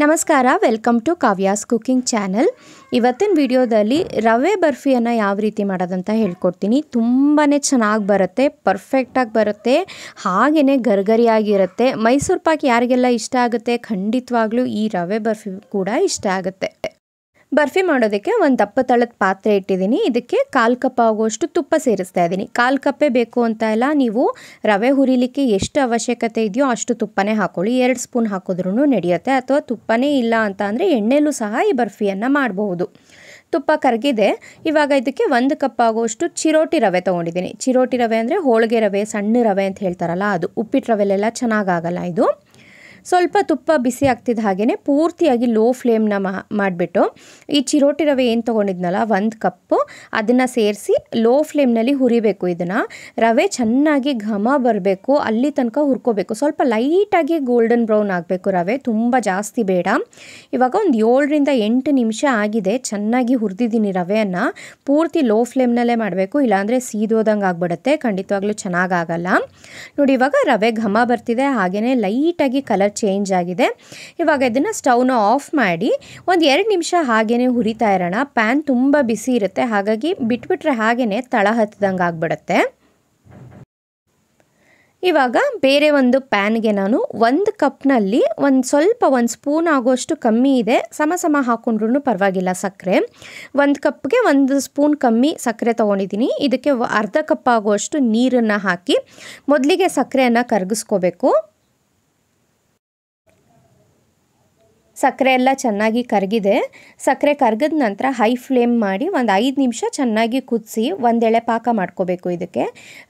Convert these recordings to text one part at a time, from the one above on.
ನಮಸ್ಕಾರ welcome to Kavya's cooking channel ಇವತ್ತಿನ ವಿಡಿಯೋದಲ್ಲಿ ರವೆ ಬರ್ಫಿಯನ್ನು ಯಾವ ರೀತಿ ಮಾಡೋದಂತ ಹೇಳ್ಕೊಡ್ತೀನಿ ತುಂಬಾ ಚೆನ್ನಾಗಿ ಬರುತ್ತೆ ಪರ್ಫೆಕ್ಟಾಗಿ ಬರುತ್ತೆ ಹಾಗೆಯೇ ಗರ್ಗರಿಯಾಗಿರುತ್ತೆ ಮೈಸೂರು ಪಾಕ್ ಯಾರಿಗೆಲ್ಲ ಇಷ್ಟ ಆಗುತ್ತೆ ಖಂಡಿತವಾಗ್ಲೂ ಈ ರವೆ ಬರ್ಫಿ ಕೂಡ ಇಷ್ಟ ಆಗುತ್ತೆ ಬರ್ಫಿ ಮಾಡೋದಕ್ಕೆ ಒಂದು ದಪ್ಪ ತಳದ ಪಾತ್ರೆ ಇಟ್ಟಿದ್ದೀನಿ ಇದಕ್ಕೆ ಕಾಲು ಕಪ್ ಆಗುವಷ್ಟು ತುಪ್ಪ ಸೇರಿಸ್ತಾ ಇದ್ದೀನಿ ಕಾಲು ಕಪ್ಪೆ ಬೇಕು ಅಂತ ಎಲ್ಲ ನೀವು ರವೆ ಹುರಿಲಿಕ್ಕೆ ಎಷ್ಟು ಅವಶ್ಯಕತೆ ಇದೆಯೋ ಅಷ್ಟು ತುಪ್ಪನೇ ಹಾಕೊಳ್ಳಿ ಎರಡು ಸ್ಪೂನ್ ಹಾಕಿದ್ರೂ ನಡೆಯುತ್ತೆ ಅಥವಾ ತುಪ್ಪನೇ ಇಲ್ಲ ಅಂತ ಅಂದರೆ ಎಣ್ಣೆಲೂ ಸಹ ಈ ಬರ್ಫಿಯನ್ನು ಮಾಡಬಹುದು ತುಪ್ಪ ಕರಗಿದೆ ಇವಾಗ ಇದಕ್ಕೆ ಒಂದು ಕಪ್ ಆಗುವಷ್ಟು ಚಿರೋಟಿ ರವೆ ತೊಗೊಂಡಿದ್ದೀನಿ ಚಿರೋಟಿ ರವೆ ಅಂದರೆ ಹೋಳಿಗೆ ರವೆ ಸಣ್ಣ ರವೆ ಅಂತ ಹೇಳ್ತಾರಲ್ಲ ಅದು ಉಪ್ಪಿಟ್ಟು ರವೆಲೆಲ್ಲ ಚೆನ್ನಾಗಾಗಲ್ಲ ಇದು ಸ್ವಲ್ಪ ತುಪ್ಪ ಬಿಸಿ ಆಗ್ತಿದ್ದ ಹಾಗೆಯೇ ಪೂರ್ತಿಯಾಗಿ ಲೋ ಫ್ಲೇಮ್ನ ಮಾಡಿಬಿಟ್ಟು ಈ ಚಿರೋಟಿ ರವೆ ಏನು ತೊಗೊಂಡಿದ್ನಲ್ಲ ಒಂದು ಕಪ್ಪು ಅದನ್ನು ಸೇರಿಸಿ ಲೋ ಫ್ಲೇಮ್ನಲ್ಲಿ ಹುರಿಬೇಕು ಇದನ್ನು ರವೆ ಚೆನ್ನಾಗಿ ಘಮ ಬರಬೇಕು ಅಲ್ಲಿ ತನಕ ಹುರ್ಕೋಬೇಕು ಸ್ವಲ್ಪ ಲೈಟಾಗಿ ಗೋಲ್ಡನ್ ಬ್ರೌನ್ ಆಗಬೇಕು ರವೆ ತುಂಬ ಜಾಸ್ತಿ ಬೇಡ ಇವಾಗ ಒಂದು ಏಳರಿಂದ ಎಂಟು ನಿಮಿಷ ಆಗಿದೆ ಚೆನ್ನಾಗಿ ಹುರಿದಿದ್ದೀನಿ ರವೆಯನ್ನು ಪೂರ್ತಿ ಲೋ ಫ್ಲೇಮ್ನಲ್ಲೇ ಮಾಡಬೇಕು ಇಲ್ಲಾಂದರೆ ಸೀದೋದಂಗೆ ಆಗಿಬಿಡುತ್ತೆ ಖಂಡಿತವಾಗ್ಲೂ ಚೆನ್ನಾಗಾಗಲ್ಲ ನೋಡಿ ಇವಾಗ ರವೆ ಘಮ ಬರ್ತಿದೆ ಹಾಗೆಯೇ ಲೈಟಾಗಿ ಕಲರ್ ಚೇಂಜ್ ಆಗಿದೆ ಇವಾಗ ಇದನ್ನು ಸ್ಟವ್ನ ಆಫ್ ಮಾಡಿ ಒಂದು ಎರಡು ನಿಮಿಷ ಹಾಗೇ ಹುರಿತಾ ಇರೋಣ ಪ್ಯಾನ್ ತುಂಬ ಬಿಸಿ ಇರುತ್ತೆ ಹಾಗಾಗಿ ಬಿಟ್ಬಿಟ್ರೆ ಹಾಗೇ ತಳ ಹತ್ತಿದಂಗೆ ಆಗಿಬಿಡುತ್ತೆ ಇವಾಗ ಬೇರೆ ಒಂದು ಪ್ಯಾನ್ಗೆ ನಾನು ಒಂದು ಕಪ್ನಲ್ಲಿ ಒಂದು ಸ್ವಲ್ಪ ಒಂದು ಸ್ಪೂನ್ ಆಗೋಷ್ಟು ಕಮ್ಮಿ ಇದೆ ಸಮ ಸಮ ಹಾಕೊಂಡ್ರೂ ಪರವಾಗಿಲ್ಲ ಸಕ್ಕರೆ ಒಂದು ಕಪ್ಗೆ ಒಂದು ಸ್ಪೂನ್ ಕಮ್ಮಿ ಸಕ್ಕರೆ ತೊಗೊಂಡಿದ್ದೀನಿ ಇದಕ್ಕೆ ಅರ್ಧ ಕಪ್ ಆಗುವಷ್ಟು ನೀರನ್ನು ಹಾಕಿ ಮೊದಲಿಗೆ ಸಕ್ಕರೆಯನ್ನು ಕರಗಿಸ್ಕೋಬೇಕು ಸಕ್ಕರೆ ಎಲ್ಲ ಚೆನ್ನಾಗಿ ಕರಗಿದೆ ಸಕ್ಕರೆ ಕರಗಿದ ನಂತರ ಹೈ ಫ್ಲೇಮ್ ಮಾಡಿ ಒಂದು ಐದು ನಿಮಿಷ ಚೆನ್ನಾಗಿ ಕುದಿಸಿ ಒಂದೆಳೆ ಪಾಕ ಮಾಡ್ಕೋಬೇಕು ಇದಕ್ಕೆ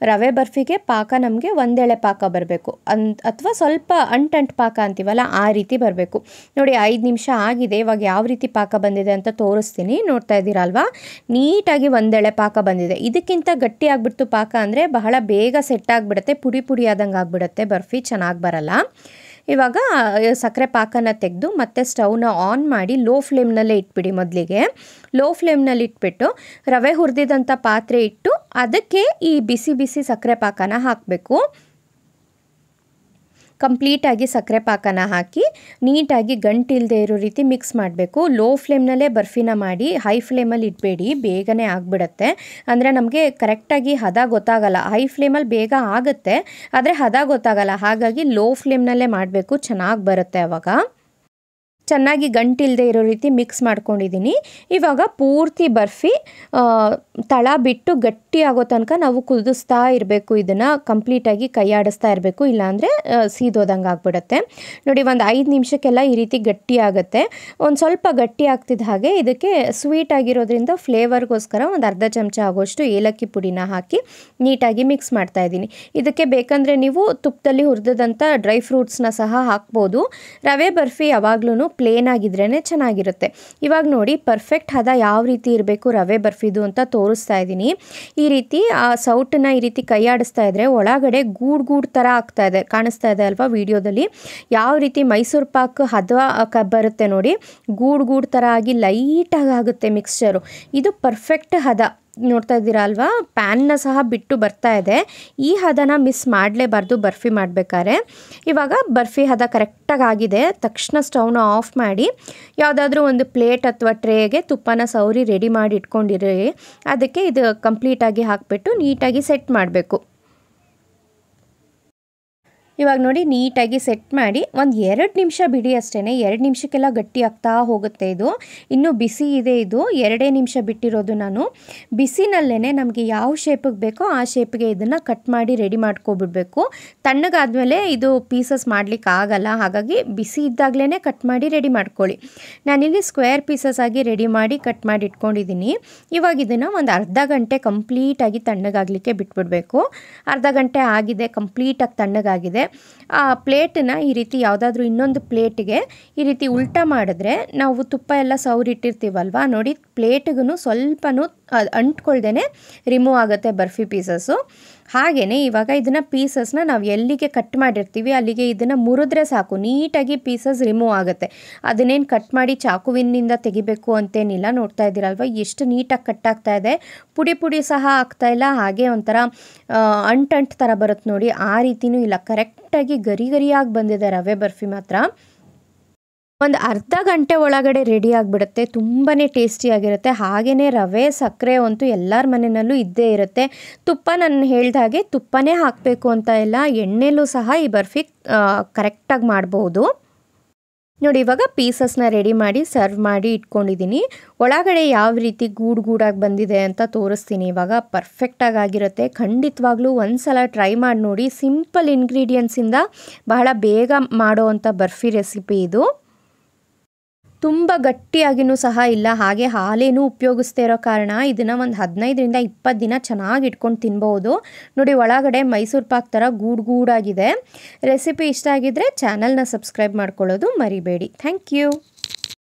ರವೆ ಬರ್ಫಿಗೆ ಪಾಕ ನಮಗೆ ಒಂದೆಳೆ ಪಾಕ ಬರಬೇಕು ಅನ್ ಅಥವಾ ಸ್ವಲ್ಪ ಅಂಟಂಟ್ ಪಾಕ ಅಂತೀವಲ್ಲ ಆ ರೀತಿ ಬರಬೇಕು ನೋಡಿ ಐದು ನಿಮಿಷ ಆಗಿದೆ ಇವಾಗ ಯಾವ ರೀತಿ ಪಾಕ ಬಂದಿದೆ ಅಂತ ತೋರಿಸ್ತೀನಿ ನೋಡ್ತಾ ಇದ್ದೀರಲ್ವಾ ನೀಟಾಗಿ ಒಂದೆಳೆ ಪಾಕ ಬಂದಿದೆ ಇದಕ್ಕಿಂತ ಗಟ್ಟಿ ಆಗಿಬಿಡ್ತು ಪಾಕ ಅಂದರೆ ಬಹಳ ಬೇಗ ಸೆಟ್ ಆಗಿಬಿಡುತ್ತೆ ಪುಡಿ ಪುಡಿ ಆದಂಗೆ ಆಗಿಬಿಡುತ್ತೆ ಬರ್ಫಿ ಚೆನ್ನಾಗಿ ಬರಲ್ಲ ಇವಾಗ ಸಕ್ಕರೆ ಪಾಕನ ತೆಗೆದು ಮತ್ತೆ ಸ್ಟವ್ನ ಆನ್ ಮಾಡಿ ಲೋ ಫ್ಲೇಮ್ನಲ್ಲೇ ಇಟ್ಬಿಡಿ ಮೊದಲಿಗೆ ಲೋ ಫ್ಲೇಮ್ನಲ್ಲಿ ಇಟ್ಬಿಟ್ಟು ರವೆ ಹುರಿದಿದ್ದಂಥ ಪಾತ್ರೆ ಇಟ್ಟು ಅದಕ್ಕೆ ಈ ಬಿಸಿ ಬಿಸಿ ಸಕ್ಕರೆ ಪಾಕನ ಹಾಕಬೇಕು ಕಂಪ್ಲೀಟಾಗಿ ಸಕ್ಕರೆ ಪಾಕನ ಹಾಕಿ ನೀಟಾಗಿ ಗಂಟಿಲ್ಲದೆ ಇರೋ ರೀತಿ ಮಿಕ್ಸ್ ಮಾಡಬೇಕು ಲೋ ಫ್ಲೇಮ್ನಲ್ಲೇ ಬರ್ಫಿನ ಮಾಡಿ ಹೈ ಫ್ಲೇಮಲ್ಲಿ ಇಡಬೇಡಿ ಬೇಗನೆ ಆಗಿಬಿಡುತ್ತೆ ಅಂದರೆ ನಮಗೆ ಕರೆಕ್ಟಾಗಿ ಹದ ಗೊತ್ತಾಗಲ್ಲ ಹೈ ಫ್ಲೇಮಲ್ಲಿ ಬೇಗ ಆಗುತ್ತೆ ಆದರೆ ಹದ ಗೊತ್ತಾಗಲ್ಲ ಹಾಗಾಗಿ ಲೋ ಫ್ಲೇಮ್ನಲ್ಲೇ ಮಾಡಬೇಕು ಚೆನ್ನಾಗಿ ಬರುತ್ತೆ ಆವಾಗ ಚೆನ್ನಾಗಿ ಗಂಟಿಲ್ಲದೆ ಇರೋ ರೀತಿ ಮಿಕ್ಸ್ ಮಾಡ್ಕೊಂಡಿದ್ದೀನಿ ಇವಾಗ ಪೂರ್ತಿ ಬರ್ಫಿ ತಳ ಬಿಟ್ಟು ಗಟ್ಟಿ ಗಟ್ಟಿ ಆಗೋ ತನಕ ನಾವು ಕುದಿಸ್ತಾ ಇರಬೇಕು ಇದನ್ನು ಕಂಪ್ಲೀಟಾಗಿ ಕೈ ಆಡಿಸ್ತಾ ಇರಬೇಕು ಇಲ್ಲಾಂದರೆ ಸೀದೋದಂಗೆ ಆಗಿಬಿಡುತ್ತೆ ನೋಡಿ ಒಂದು ಐದು ನಿಮಿಷಕ್ಕೆಲ್ಲ ಈ ರೀತಿ ಗಟ್ಟಿ ಆಗುತ್ತೆ ಒಂದು ಸ್ವಲ್ಪ ಗಟ್ಟಿ ಆಗ್ತಿದ್ದ ಹಾಗೆ ಇದಕ್ಕೆ ಸ್ವೀಟ್ ಆಗಿರೋದ್ರಿಂದ ಫ್ಲೇವರ್ಗೋಸ್ಕರ ಒಂದು ಅರ್ಧ ಚಮಚ ಆಗೋಷ್ಟು ಏಲಕ್ಕಿ ಪುಡಿನ ಹಾಕಿ ನೀಟಾಗಿ ಮಿಕ್ಸ್ ಮಾಡ್ತಾ ಇದ್ದೀನಿ ಇದಕ್ಕೆ ಬೇಕಂದರೆ ನೀವು ತುಪ್ಪದಲ್ಲಿ ಹುರಿದಂಥ ಡ್ರೈ ಫ್ರೂಟ್ಸ್ನ ಸಹ ಹಾಕ್ಬೋದು ರವೆ ಬರ್ಫಿ ಯಾವಾಗ್ಲೂ ಪ್ಲೇನ್ ಆಗಿದ್ರೇ ಚೆನ್ನಾಗಿರುತ್ತೆ ಇವಾಗ ನೋಡಿ ಪರ್ಫೆಕ್ಟ್ ಹದ ಯಾವ ರೀತಿ ಇರಬೇಕು ರವೆ ಬರ್ಫಿದು ಅಂತ ತೋರಿಸ್ತಾ ಇದ್ದೀನಿ ಈ ರೀತಿ ಆ ಸೌಟನ್ನು ಈ ರೀತಿ ಕೈ ಆಡಿಸ್ತಾ ಇದ್ದರೆ ಒಳಗಡೆ ಗೂಡ್ ಗೂಡ್ ತರ ಆಗ್ತಾ ಇದೆ ಕಾಣಿಸ್ತಾ ಇದೆ ಅಲ್ವಾ ವಿಡಿಯೋದಲ್ಲಿ ಯಾವ ರೀತಿ ಮೈಸೂರು ಪಾಕ್ ಹದ ಬರುತ್ತೆ ನೋಡಿ ಗೂಡ್ ಗೂಡ್ ತರ ಆಗಿ ಲೈಟಾಗಿ ಆಗುತ್ತೆ ಮಿಕ್ಸ್ಚರು ಇದು ಪರ್ಫೆಕ್ಟ್ ಹದ ನೋಡ್ತಾ ಇದ್ದೀರಾ ಅಲ್ವಾ ಪ್ಯಾನ್ನ ಸಹ ಬಿಟ್ಟು ಬರ್ತಾ ಇದೆ ಈ ಹದನ ಮಿಸ್ ಮಾಡಲೇಬಾರ್ದು ಬರ್ಫಿ ಮಾಡಬೇಕಾದ್ರೆ ಇವಾಗ ಬರ್ಫಿ ಹದ ಕರೆಕ್ಟಾಗಿ ಆಗಿದೆ ತಕ್ಷಣ ಸ್ಟವ್ನ ಆಫ್ ಮಾಡಿ ಯಾವುದಾದ್ರೂ ಒಂದು ಪ್ಲೇಟ್ ಅಥವಾ ಟ್ರೇಗೆ ತುಪ್ಪನ ಸೌರಿ ರೆಡಿ ಮಾಡಿ ಇಟ್ಕೊಂಡಿರಿ ಅದಕ್ಕೆ ಇದು ಕಂಪ್ಲೀಟಾಗಿ ಹಾಕಿಬಿಟ್ಟು ನೀಟಾಗಿ ಸೆಟ್ ಮಾಡಬೇಕು ಇವಾಗ ನೋಡಿ ನೀಟಾಗಿ ಸೆಟ್ ಮಾಡಿ ಒಂದು ಎರಡು ನಿಮಿಷ ಬಿಡಿ ಅಷ್ಟೇ ಎರಡು ನಿಮಿಷಕ್ಕೆಲ್ಲ ಗಟ್ಟಿ ಆಗ್ತಾ ಹೋಗುತ್ತೆ ಇದು ಇನ್ನೂ ಬಿಸಿ ಇದೆ ಇದು ಎರಡೇ ನಿಮಿಷ ಬಿಟ್ಟಿರೋದು ನಾನು ಬಿಸಿನಲ್ಲೇ ನಮಗೆ ಯಾವ ಶೇಪಿಗೆ ಬೇಕೋ ಆ ಶೇಪ್ಗೆ ಇದನ್ನು ಕಟ್ ಮಾಡಿ ರೆಡಿ ಮಾಡ್ಕೊಬಿಡ್ಬೇಕು ತಣ್ಣಗಾದಮೇಲೆ ಇದು ಪೀಸಸ್ ಮಾಡಲಿಕ್ಕೆ ಆಗಲ್ಲ ಹಾಗಾಗಿ ಬಿಸಿ ಇದ್ದಾಗಲೇ ಕಟ್ ಮಾಡಿ ರೆಡಿ ಮಾಡ್ಕೊಳ್ಳಿ ನಾನಿಲ್ಲಿ ಸ್ಕ್ವೇರ್ ಪೀಸಸ್ ಆಗಿ ರೆಡಿ ಮಾಡಿ ಕಟ್ ಮಾಡಿ ಇಟ್ಕೊಂಡಿದ್ದೀನಿ ಇವಾಗ ಇದನ್ನು ಒಂದು ಅರ್ಧ ಗಂಟೆ ಕಂಪ್ಲೀಟಾಗಿ ತಣ್ಣಗಾಗಲಿಕ್ಕೆ ಬಿಟ್ಬಿಡಬೇಕು ಅರ್ಧ ಗಂಟೆ ಆಗಿದೆ ಕಂಪ್ಲೀಟಾಗಿ ತಣ್ಣಗಾಗಿದೆ ಅಂದರೆ ಆ ಪ್ಲೇಟನ್ನ ಈ ರೀತಿ ಯಾವುದಾದ್ರೂ ಇನ್ನೊಂದು ಪ್ಲೇಟಿಗೆ ಈ ರೀತಿ ಉಲ್ಟಾ ಮಾಡಿದ್ರೆ ನಾವು ತುಪ್ಪ ಎಲ್ಲ ಸವರಿಟ್ಟಿರ್ತೀವಲ್ವ ನೋಡಿ ಪ್ಲೇಟಿಗೂ ಸ್ವಲ್ಪನೂ ಅಂಟ್ಕೊಳ್ದೇ ರಿಮೂವ್ ಆಗುತ್ತೆ ಬರ್ಫಿ ಪೀಸಸ್ಸು ಹಾಗೆಯೇ ಇವಾಗ ಇದನ್ನು ಪೀಸಸ್ನ ನಾವು ಎಲ್ಲಿಗೆ ಕಟ್ ಮಾಡಿರ್ತೀವಿ ಅಲ್ಲಿಗೆ ಇದನ್ನು ಮುರಿದ್ರೆ ಸಾಕು ನೀಟಾಗಿ ಪೀಸಸ್ ರಿಮೂವ್ ಆಗುತ್ತೆ ಅದನ್ನೇನು ಕಟ್ ಮಾಡಿ ಚಾಕುವಿನಿಂದ ತೆಗಿಬೇಕು ಅಂತೇನಿಲ್ಲ ನೋಡ್ತಾ ಇದ್ದೀರಲ್ವ ಎಷ್ಟು ನೀಟಾಗಿ ಕಟ್ ಆಗ್ತಾ ಇದೆ ಪುಡಿ ಪುಡಿ ಸಹ ಆಗ್ತಾ ಇಲ್ಲ ಹಾಗೆ ಒಂಥರ ಅಂಟಂಟ್ ಥರ ಬರುತ್ತೆ ನೋಡಿ ಆ ರೀತಿಯೂ ಇಲ್ಲ ಕರೆಕ್ಟಾಗಿ ಗರಿ ಗರಿಯಾಗಿ ಬಂದಿದೆ ರವೆ ಬರ್ಫಿ ಮಾತ್ರ ಒಂದು ಅರ್ಧ ಗಂಟೆ ಒಳಗಡೆ ರೆಡಿ ಆಗಿಬಿಡುತ್ತೆ ತುಂಬಾ ಟೇಸ್ಟಿಯಾಗಿರುತ್ತೆ ಹಾಗೆಯೇ ರವೆ ಸಕ್ಕರೆ ಅಂತೂ ಎಲ್ಲರ ಮನೆಯಲ್ಲೂ ಇದ್ದೇ ಇರುತ್ತೆ ತುಪ್ಪ ನಾನು ಹೇಳ್ದ ಹಾಗೆ ತುಪ್ಪನೇ ಹಾಕಬೇಕು ಅಂತ ಇಲ್ಲ ಎಣ್ಣೆಲೂ ಸಹ ಈ ಬರ್ಫಿ ಕರೆಕ್ಟಾಗಿ ಮಾಡ್ಬೋದು ನೋಡಿ ಇವಾಗ ಪೀಸಸ್ನ ರೆಡಿ ಮಾಡಿ ಸರ್ವ್ ಮಾಡಿ ಇಟ್ಕೊಂಡಿದ್ದೀನಿ ಒಳಗಡೆ ಯಾವ ರೀತಿ ಗೂಡು ಗೂಡಾಗಿ ಬಂದಿದೆ ಅಂತ ತೋರಿಸ್ತೀನಿ ಇವಾಗ ಪರ್ಫೆಕ್ಟಾಗಿ ಆಗಿರುತ್ತೆ ಖಂಡಿತವಾಗ್ಲೂ ಒಂದು ಸಲ ಟ್ರೈ ಮಾಡಿ ನೋಡಿ ಸಿಂಪಲ್ ಇಂಗ್ರೀಡಿಯೆಂಟ್ಸಿಂದ ಬಹಳ ಬೇಗ ಮಾಡೋ ಅಂಥ ಬರ್ಫಿ ರೆಸಿಪಿ ಇದು ತುಂಬ ಗಟ್ಟಿಯಾಗಿನೂ ಸಹ ಇಲ್ಲ ಹಾಗೆ ಹಾಲೇನೂ ಉಪಯೋಗಿಸ್ತಾ ಇರೋ ಕಾರಣ ಇದನ್ನು ಒಂದು ಹದಿನೈದರಿಂದ ಇಪ್ಪತ್ತು ದಿನ ಚೆನ್ನಾಗಿ ಇಟ್ಕೊಂಡು ತಿನ್ಬೋದು ನೋಡಿ ಒಳಗಡೆ ಮೈಸೂರು ಪಾಕ್ ಥರ ಗೂಡು ಗೂಡಾಗಿದೆ ರೆಸಿಪಿ ಇಷ್ಟ ಆಗಿದ್ದರೆ ಚಾನಲ್ನ ಸಬ್ಸ್ಕ್ರೈಬ್ ಮಾಡ್ಕೊಳ್ಳೋದು ಮರಿಬೇಡಿ ಥ್ಯಾಂಕ್ ಯು